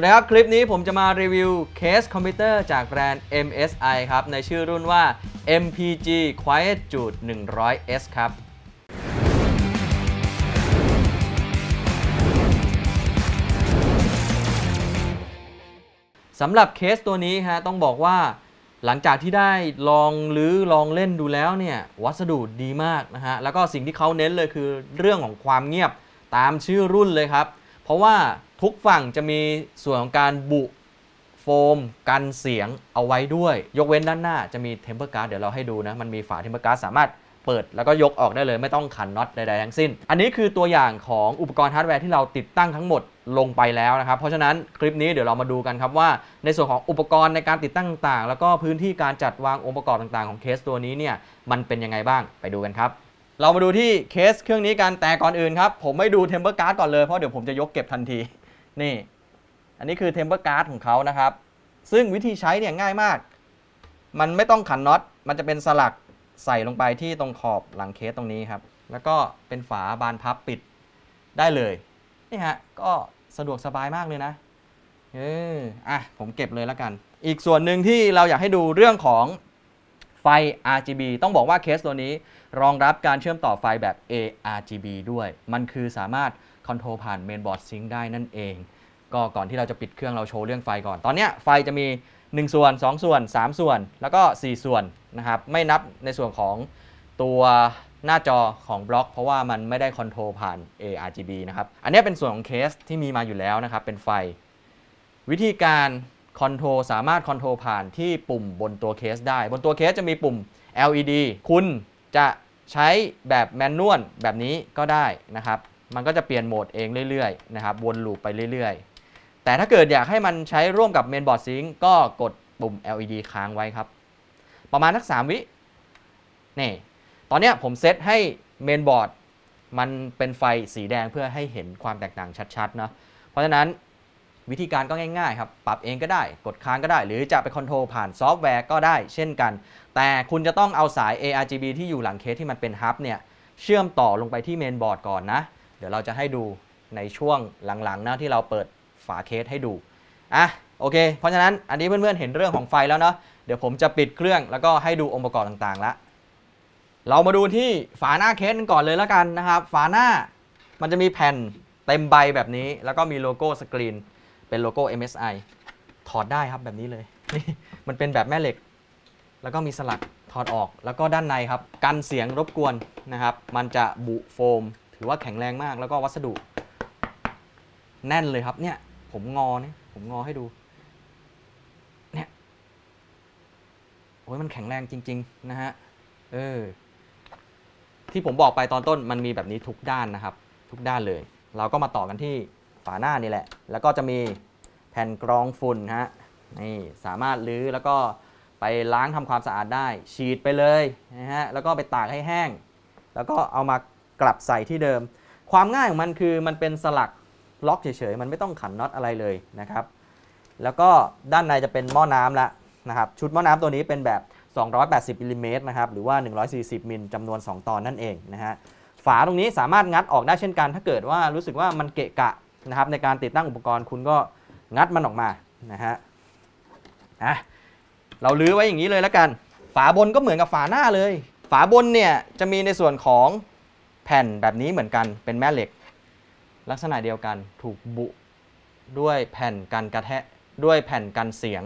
วัสดีครับ คลิปนี้ผมจะมารีวิวเคสคอมพิวเตอร์จากแบรนด์ MSI ครับในชื่อรุ่นว่า MPG Quiet จุด 100S ครับสำหรับเคสตัวนี้ฮะต้องบอกว่าหลังจากที่ได้ลองหรือลองเล่นดูแล้วเนี่ย วัสดุดีมากนะฮะ แล้วก็สิ่งที่เขาเน้นเลยคือเรื่องของความเงียบตามชื่อรุ่นเลยครับ เพราะว่าทุกฝั่งจะมีส่วนของการบุโฟมกันเสียงเอาไว้ด้วย ยกเว้นด้านหน้าจะมีเทมเพอร์การ์ดเดี๋ยวเราให้ดูนะ มันมีฝาเทมเพอร์การ์ดสามารถเปิดแล้วก็ยกออกได้เลย ไม่ต้องขันน็อตใดๆทั้งสิ้น อันนี้คือตัวอย่างของอุปกรณ์ฮาร์ดแวร์ที่เราติดตั้งทั้งหมดลงไปแล้วนะครับ เพราะฉะนั้นคลิปนี้เดี๋ยวเรามาดูกันครับว่าในส่วนของอุปกรณ์ในการติดตั้งต่างแล้วก็พื้นที่การจัดวางองค์ประกอบต่างๆของเคสตัวนี้เนี่ยมันเป็นยังไงบ้างไปดูกันครับเรามาดูที่เคสเครื่องนี้กันแต่ก่อนอื่นครับผมไม่ดูเทมเพอร์การ์ดก่อนเลยเพราะเดี๋ยวผมจะยกเก็บทันทีนี่ อันนี้คือเทมเปอร์การ์ดของเขานะครับ ซึ่งวิธีใช้เนี่ยง่ายมาก มันไม่ต้องขันน็อตมันจะเป็นสลักใส่ลงไปที่ตรงขอบหลังเคสตรงนี้ครับ แล้วก็เป็นฝาบานพับปิดได้เลยนี่ฮะก็สะดวกสบายมากเลยนะ เอออ่ะผมเก็บเลยแล้วกัน อีกส่วนหนึ่งที่เราอยากให้ดูเรื่องของไฟ RGB ต้องบอกว่าเคสตัวนี้รองรับการเชื่อมต่อไฟแบบ ARGB ด้วย มันคือสามารถคอนโทรลผ่านเมนบอร์ดซิงค์ได้นั่นเองก็ก่อนที่เราจะปิดเครื่องเราโชว์เรื่องไฟก่อน ตอนนี้ไฟจะมี 1 ส่วน 2 ส่วน 3 ส่วน แล้วก็ 4 ส่วนนะครับ ไม่นับในส่วนของตัวหน้าจอของบล็อก เพราะว่ามันไม่ได้คอนโทรลผ่าน ARGB นะครับอันนี้เป็นส่วนของเคสที่มีมาอยู่แล้วนะครับเป็นไฟ วิธีการคอนโทรลสามารถคอนโทรลผ่านที่ปุ่มบนตัวเคสได้ บนตัวเคสจะมีปุ่ม LED คุณจะใช้แบบแมนนวลแบบนี้ก็ได้นะครับมันก็จะเปลี่ยนโหมดเองเรื่อยๆนะครับวนลูปไปเรื่อยแต่ถ้าเกิดอยากให้มันใช้ร่วมกับเมนบอร์ดซิงก็กดปุ่ม LED ค้างไว้ครับ ประมาณสัก 3 วินี่ ตอนนี้ผมเซตให้เมนบอร์ดมันเป็นไฟสีแดงเพื่อให้เห็นความแตกต่างชัดๆนะเพราะฉะนั้นวิธีการก็ง่ายๆครับ ปรับเองก็ได้ กดค้างก็ได้หรือจะไปคอนโทรลผ่านซอฟต์แวร์ก็ได้เช่นกัน แต่คุณจะต้องเอาสาย ARGB ที่อยู่หลังเคสที่มันเป็นฮับเนี่ยเชื่อมต่อลงไปที่เมนบอร์ดก่อนนะเดี๋ยวเราจะให้ดูในช่วงหลังๆนะที่เราเปิดฝาเคสให้ดู อ่ะ โอเค เพราะฉะนั้น อันนี้เพื่อนๆ เห็นเรื่องของไฟแล้วเนาะ เดี๋ยวผมจะปิดเครื่องแล้วก็ให้ดูองค์ประกอบต่างๆ ละ เรามาดูที่ฝาหน้าเคสกันก่อนเลยแล้วกันนะครับ ฝาหน้า มันจะมีแผ่นเต็มใบแบบนี้ แล้วก็มีโลโก้สกรีน เป็นโลโก้ MSI ถอดได้ครับแบบนี้เลยนี่มันเป็นแบบแม่เหล็ก แล้วก็มีสลักถอดออก แล้วก็ด้านในครับ กันเสียงรบกวนนะครับ มันจะบุโฟม ถือว่าแข็งแรงมาก แล้วก็วัสดุ แน่นเลยครับ เนี่ยผมงอเนี่ยผมงอให้ดู เนี่ยโอ้ยมันแข็งแรงจริง ๆ นะฮะเออที่ผมบอกไปตอนต้นมันมีแบบนี้ทุกด้านนะครับ ทุกด้านเลย เราก็มาต่อกันที่ฝาหน้านี่แหละ แล้วก็จะมีแผ่นกรองฝุ่นฮะนี่สามารถลื้อแล้วก็ไปล้างทำความสะอาดได้ฉีดไปเลยนะฮะแล้วก็ไปตากให้แห้ง แล้วก็เอามากลับใส่ที่เดิม ความง่ายของมันคือมันเป็นสลักล็อกเฉยๆมันไม่ต้องขันน็อตอะไรเลยนะครับแล้วก็ด้านในจะเป็นหม้อน้ำละนะครับชุดหม้อน้ำตัวนี้เป็นแบบ 280มิลลิเมตรนะครับหรือว่า 140 มิลจำนวน 2 ตอนนั่นเองนะฮะฝาตรงนี้สามารถงัดออกได้เช่นกันถ้าเกิดว่ารู้สึกว่ามันเกะกะนะครับในการติดตั้งอุปกรณ์คุณก็งัดมันออกมานะฮะอ่ะเราลื้อไว้อย่างนี้เลยแล้วกัน ฝาบนก็เหมือนกับฝาหน้าเลย ฝาบนเนี่ยจะมีในส่วนของแผ่นแบบนี้เหมือนกันเป็นแม่เหล็กลักษณะเดียวกันถูกบุด้วยแผ่นกันกระแทะด้วยแผ่นกันเสียง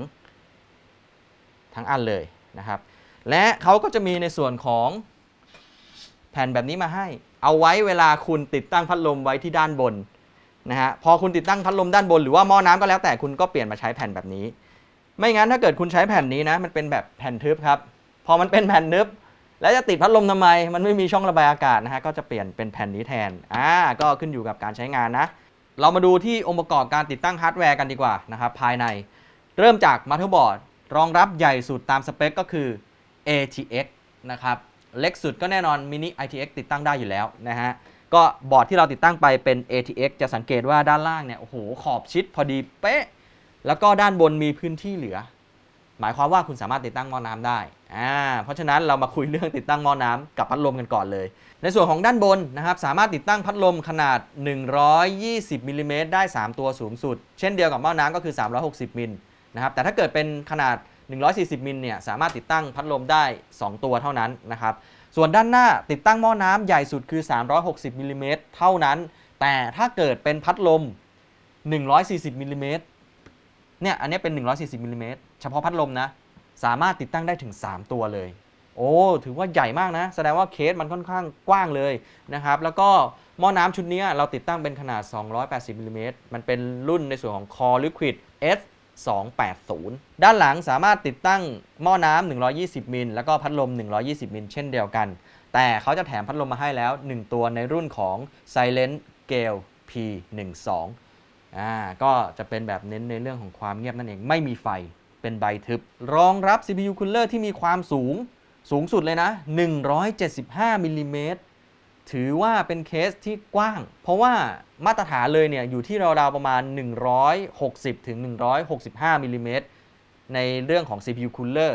ทั้งอันเลยนะครับ และเขาก็จะมีในส่วนของแผ่นแบบนี้มาให้ เอาไว้เวลาคุณติดตั้งพัดลมไว้ที่ด้านบนนะฮะพอคุณติดตั้งพัดลมด้านบน หรือว่าหม้อน้ำก็แล้วแต่คุณก็เปลี่ยนมาใช้แผ่นแบบนี้ ไม่งั้นถ้าเกิดคุณใช้แผ่นนี้นะมันเป็นแบบแผ่นทึบครับพอมันเป็นแผ่นทึบแล้วจะติดพัดลมทำไม มันไม่มีช่องระบายอากาศนะฮะก็จะเปลี่ยนเป็นแผ่นนี้แทนอ่าก็ขึ้นอยู่กับการใช้งานนะ เรามาดูที่องค์ประกอบการติดตั้งฮาร์ดแวร์กันดีกว่านะครับภายในเริ่มจากมัธบอร์ดรองรับใหญ่สุดตามสเปคก็คือ ATX นะครับเล็กสุดก็แน่นอนมินิ ITX ติดตั้งได้อยู่แล้วนะฮะก็บอร์ดที่เราติดตั้งไปเป็น ATX จะสังเกตว่าด้านล่างเนี่ยโอ้โหขอบชิดพอดีเป๊ะแล้วก็ด้านบนมีพื้นที่เหลือหมายความว่าคุณสามารถติดตั้งหม้อน้ำได้อ่าเพราะฉะนั้นเรามาคุยเรื่องติดตั้งหม้อน้ำกับพัดลมกันก่อนเลย ในส่วนของด้านบนนะครับ สามารถติดตั้งพัดลมขนาด 120มิลลิเมตรได้ 3 ตัวสูงสุด เช่นเดียวกับหม้อน้ำก็คือ 360มิลนะครับ แต่ถ้าเกิดเป็นขนาด 140มิลเนี่ยสามารถติดตั้งพัดลมได้ 2 ตัวเท่านั้นนะครับ ส่วนด้านหน้าติดตั้งหม้อน้ำใหญ่สุดคือ360มิลลิเมตรเท่านั้น แต่ถ้าเกิดเป็นพัดลม140มิลลิเมตรเนี่ยอันนี้เป็น140มิลลิเมตรเฉพาะพัดลมนะ สามารถติดตั้งได้ถึง 3 ตัวเลย โอ้ ถือว่าใหญ่มากนะ แสดงว่าเคสมันค่อนข้างกว้างเลยนะครับแล้วก็หม้อน้ำชุดนี้เราติดตั้งเป็นขนาด 280มิลลิเมตรมันเป็นรุ่นในส่วนของ Core Liquid S 280ด้านหลังสามารถติดตั้งหม้อน้ำ 120 มิล แล้วก็พัดลม 120 มิลเช่นเดียวกัน แต่เขาจะแถมพัดลมมาให้แล้ว 1 ตัวในรุ่นของ Silent Gale P12 อ่าก็จะเป็นแบบเน้นในเรื่องของความเงียบนั่นเองไม่มีไฟเป็นใบทึบรองรับ CPU cooler ที่มีความสูงสูงสุดเลยนะ 175มิลลิเมตรถือว่าเป็นเคสที่กว้างเพราะว่ามาตรฐานเลยเนี่ยอยู่ที่ราวๆประมาณ 160ถึง165มิลลิเมตรในเรื่องของ CPU cooler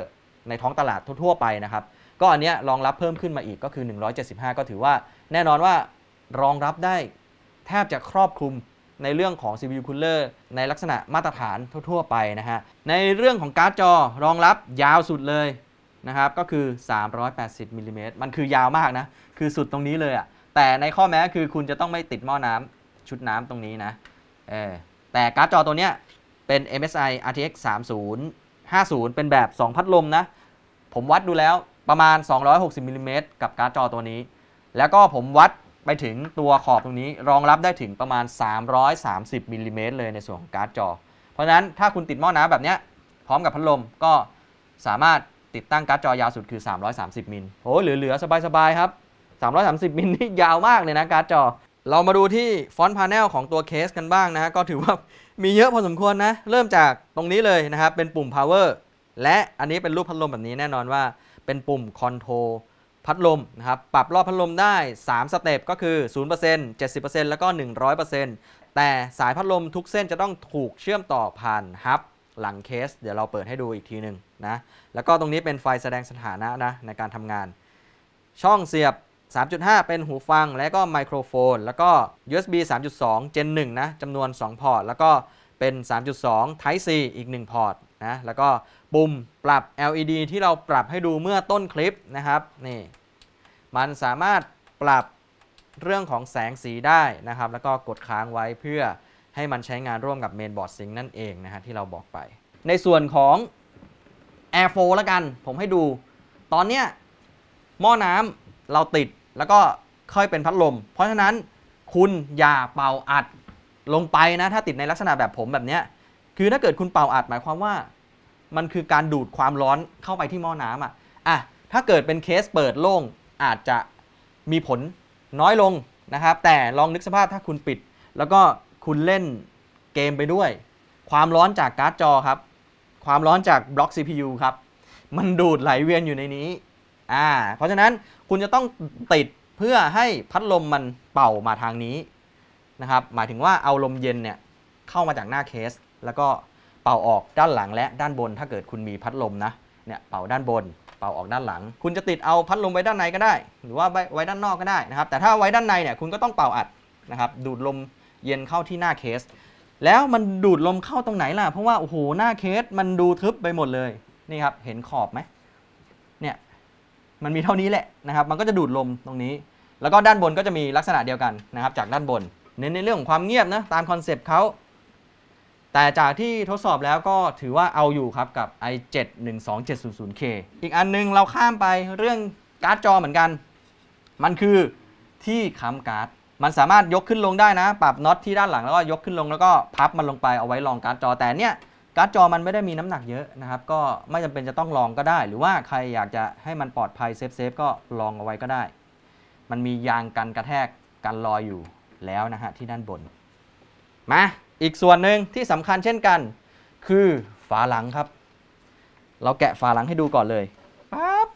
ในท้องตลาดทั่วๆไปนะครับ ก็อันเนี้ยรองรับเพิ่มขึ้นมาอีกก็คือ 175 ก็ถือว่าแน่นอนว่ารองรับได้แทบจะครอบคลุมในเรื่องของ CPU cooler ในลักษณะมาตรฐานทั่วๆไปนะฮะ ในเรื่องของการ์ดจอรองรับยาวสุดเลยนะครับ ก็คือ 380มิลิเมตรมันคือยาวมากนะ คือสุดตรงนี้เลยอะ่ะแต่ในข้อแม้คือคุณจะต้องไม่ติดหม้อน้ำชุดน้ำตรงนี้นะเออแต่การ์ดจอตัวเนี้ยเป็น MSI RTX 3050 เป็นแบบ 2 พัดลมนะ ผมวัดดูแล้วประมาณ 260มิลิเมตรกับการ์ดจอตัวนี้ แล้วก็ผมวัดไปถึงตัวขอบตรงนี้รองรับได้ถึงประมาณ 330มิลลิเมตรเลยในส่วนของการ์ดจอ เพราะฉะนั้นถ้าคุณติดหม้อน้ำแบบนี้ พร้อมกับพัดลมก็สามารถติดตั้งการ์ดจอยาวสุดคือ 330 มิลโอ้เหลือๆ สบายๆ ครับ 330 มิลนี่ยาวมากเลยนะการ์ดจอ เรามาดูที่ฟอนต์พาเนลของตัวเคสกันบ้างนะก็ถือว่ามีเยอะพอสมควรนะ เริ่มจากตรงนี้เลยนะครับ เป็นปุ่ม power และอันนี้เป็นรูปพัดลมแบบนี้แน่นอนว่า เป็นปุ่ม control พัดลมนะครับปรับรอบพัดลมได้ 3 สเต็ปก็คือ0% 70%แล้วก็ 100%แต่สายพัดลมทุกเส้นจะต้องถูกเชื่อมต่อผ่านฮับหลังเคส เดี๋ยวเราเปิดให้ดูอีกทีหนึ่งนะแล้วก็ตรงนี้เป็นไฟแสดงสถานะนะ ในการทำงาน ช่องเสียบ 3.5 เป็นหูฟังและก็ไมโครโฟนแล้วก็ USB 3.2 Gen 1นะจำนวน 2 พอร์ตแล้วก็เป็น 3.2 Type C อีก1พอร์ตนะ แล้วก็ปุ่มปรับ LED ที่เราปรับให้ดูเมื่อต้นคลิปนะครับ นี่ มันสามารถปรับเรื่องของแสงสีได้นะครับ แล้วก็กดค้างไว้เพื่อให้มันใช้งานร่วมกับเมนบอร์ดซิงนั่นเองนะฮะที่เราบอกไป ในส่วนของ Airflow ละกัน ผมให้ดู ตอนเนี้ยหม้อน้ำเราติด แล้วก็ค่อยเป็นพัดลม เพราะฉะนั้นคุณอย่าเป่าอัดลงไปนะถ้าติดในลักษณะแบบผมแบบเนี้ยคือถ้าเกิดคุณเป่าอัดหมายความว่า มันคือการดูดความร้อนเข้าไปที่หม้อน้ำอ่ะอ่ะถ้าเกิดเป็นเคสเปิดโล่งอาจจะมีผลน้อยลงนะครับ แต่ลองนึกสภาพถ้าคุณปิด แล้วก็คุณเล่นเกมไปด้วย ความร้อนจากการ์ดจอครับ ความร้อนจากบล็อก CPU ครับ มันดูดไหลเวียนอยู่ในนี้อ่าเพราะฉะนั้นคุณจะต้องติดเพื่อให้พัดลมมันเป่ามาทางนี้นะครับหมายถึงว่าเอาลมเย็นเนี่ยเข้ามาจากหน้าเคส แล้วก็เป่าออกด้านหลังและด้านบน ถ้าเกิดคุณมีพัดลมนะเนี่ยเป่าด้านบน เป่าออกด้านหลัง คุณจะติดเอาพัดลมไว้ด้านในก็ได้ หรือว่าไว้ด้านนอกก็ได้นะครับแต่ถ้าไว้ด้านในเนี่ยคุณก็ต้องเป่าอัดนะครับดูดลมเย็นเข้าที่หน้าเคส แล้วมันดูดลมเข้าตรงไหนล่ะ เพราะว่าโอ้โหหน้าเคสมันดูทึบไปหมดเลยนี่ครับเห็นขอบไหมเนี่ยมันมีเท่านี้แหละนะครับมันก็จะดูดลมตรงนี้ แล้วก็ด้านบนก็จะมีลักษณะเดียวกันนะครับจากด้านบนเน้นในเรื่องของความเงียบนะตามคอนเซปต์เขาแต่จากที่ทดสอบแล้วก็ถือว่าเอาอยู่ครับกับ i7 12700K อีกอันนึงเราข้ามไปเรื่องการ์ดจอเหมือนกัน มันคือที่ค้ำการ์ด มันสามารถยกขึ้นลงได้นะ ปรับน็อตที่ด้านหลังแล้วก็ยกขึ้นลงแล้วก็พับมันลงไปเอาไว้รองการ์ดจอ แต่เนี่ยการ์ดจอมันไม่ได้มีน้ำหนักเยอะนะครับ ก็ไม่จำเป็นจะต้องลองก็ได้ หรือว่าใครอยากจะให้มันปลอดภัยเซฟเซฟก็ลองเอาไว้ก็ได้ มันมียางกันกระแทกกันลอยอยู่แล้วนะฮะที่ด้านบน มาอีกส่วนหนึ่งที่สำคัญเช่นกัน คือฝาหลังครับ เราแกะฝาหลังให้ดูก่อนเลยปั๊บ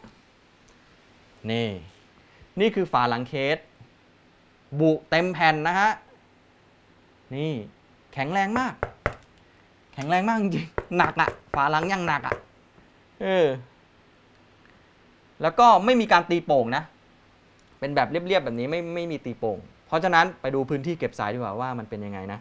นี่ นี่คือฝาหลังเคสบุเต็มแผ่นนะฮะ นี่แข็งแรงมาก แข็งแรงมากจริงหนักอะฝาหลังยังหนักอะเออ แล้วก็ไม่มีการตีโป่งนะ เป็นแบบเรียบๆแบบนี้ไม่ไม่มีตีโป่งเพราะฉะนั้น ไปดูพื้นที่เก็บสายดีกว่าว่ามันเป็นยังไงนะ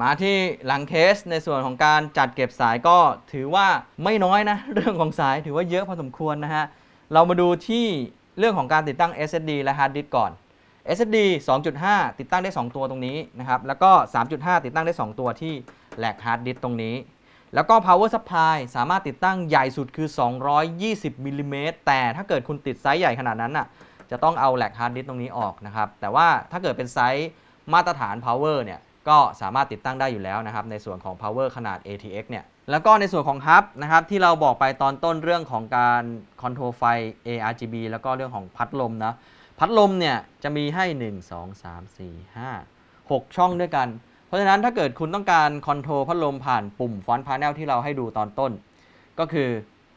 มาที่หลังเคสในส่วนของการจัดเก็บสายก็ถือว่าไม่น้อยนะ เรื่องของสายถือว่าเยอะพอสมควรนะฮะ เรามาดูที่เรื่องของการติดตั้ง SSD และฮาร์ดดิสก่อน SSD 2.5 ติดตั้งได้ 2 ตัวตรงนี้นะครับ แล้วก็ 3.5 ติดตั้งได้ 2 ตัวที่แหลกร์ดดิสก์ตรงนี้ แล้วก็ power supply สามารถติดตั้งใหญ่สุดคือ 220มิลลิเมตรแต่ถ้าเกิดคุณติดไซส์ใหญ่ขนาดนั้นอ่ะจะต้องเอาแหลกฮาร์ดดิสตรงนี้ออกนะครับ แต่ว่าถ้าเกิดเป็นไซส์มาตรฐาน power เนี่ยก็สามารถติดตั้งได้อยู่แล้วนะครับในส่วนของ power ขนาด ATX เนี่ยแล้วก็ในส่วนของฮับนะครับที่เราบอกไปตอนต้นเรื่องของการ คอนโทรลไฟ ARGB แล้วก็เรื่องของพัดลมนะพัดลมเนี่ยจะมีให้ 1 2 3 4 5 6 ช่องด้วยกัน เพราะฉะนั้นถ้าเกิดคุณต้องการคอนโทรลพัดลมผ่านปุ่มฟอนต์พาเนลที่เราให้ดูตอนต้น ก็คือ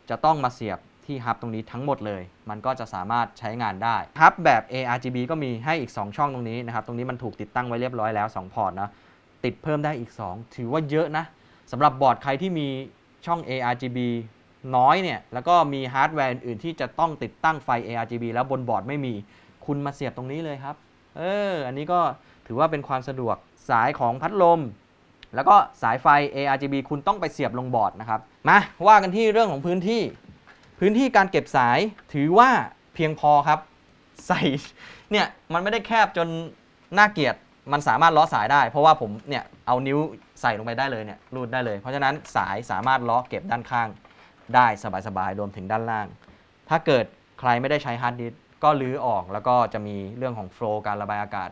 จะต้องมาเสียบที่ฮับตรงนี้ทั้งหมดเลย มันก็จะสามารถใช้งานได้ ฮับแบบ ARGB ก็มีให้อีก 2 ช่องตรงนี้นะครับ ตรงนี้มันถูกติดตั้งไว้เรียบร้อยแล้ว 2 พอร์ตนะติดเพิ่มได้อีก 2 ถือว่าเยอะนะสำหรับบอร์ดใครที่มีช่อง ARGB น้อยเนี่ย แล้วก็มีฮาร์ดแวร์อื่นๆที่จะต้องติดตั้งไฟ ARGB แล้วบนบอร์ดไม่มี คุณมาเสียบตรงนี้เลยครับ เออ อันนี้ก็ถือว่าเป็นความสะดวก สายของพัดลม แล้วก็สายไฟ ARGB คุณต้องไปเสียบลงบอร์ดนะครับ มาว่ากันที่เรื่องของพื้นที่พื้นที่การเก็บสายถือว่าเพียงพอครับใส่เนี่ย มันไม่ได้แคบจนน่าเกียด มันสามารถล้อสายได้ เพราะว่าผมเนี่ย เอานิ้วใส่ลงไปได้เลยเนี่ยรูดได้เลย เพราะฉะนั้นสายสามารถล้อเก็บด้านข้าง ได้สบายๆรวมถึงด้านล่าง ถ้าเกิดใครไม่ได้ใช้ฮาร์ดดิสก็ลื้อออกแล้วก็จะมีเรื่องของโฟล์การระบายอากาศ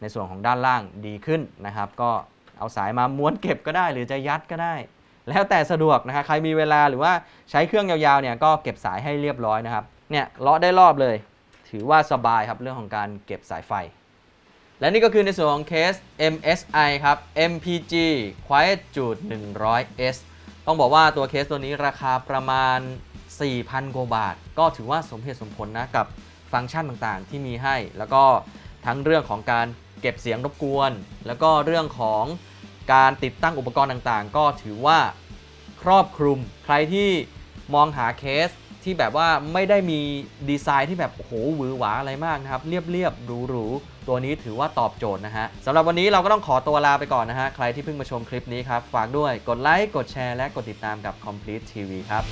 ในส่วนของด้านล่างดีขึ้นนะครับ ก็เอาสายมาม้วนเก็บก็ได้ หรือจะยัดก็ได้แล้วแต่สะดวกนะครับใครมีเวลาหรือว่าใช้เครื่องยาวๆเนี่ยก็เก็บสายให้เรียบร้อยนะครับ เนี่ยเลาะได้รอบเลย ถือว่าสบายครับ เรื่องของการเก็บสายไฟ และนี่ก็คือในส่วนของเคส MSI ครับ MPG Quiet จุด 100S ต้องบอกว่าตัวเคสตัวนี้ราคาประมาณ 4,000 กว่าบาท ก็ถือว่าสมเหตุสมผลนะ กับฟังก์ชันต่างๆ ที่มีให้ แล้วก็ทั้งเรื่องของการเก็บเสียงรบกวน แล้วก็เรื่องของการติดตั้งอุปกรณ์ต่างๆ ก็ถือว่าครอบคลุม ใครที่มองหาเคสที่แบบว่าไม่ได้มีดีไซน์ที่แบบโหหวือหวาอะไรมากนะครับ เรียบๆหรูๆตัวนี้ถือว่าตอบโจทย์นะฮะสำหรับวันนี้เราก็ต้องขอตัวลาไปก่อนนะฮะ ใครที่เพิ่งมาชมคลิปนี้ครับ ฝากด้วยกดไลค์ กดแชร์ และกดติดตามกับ Complete TV ครับ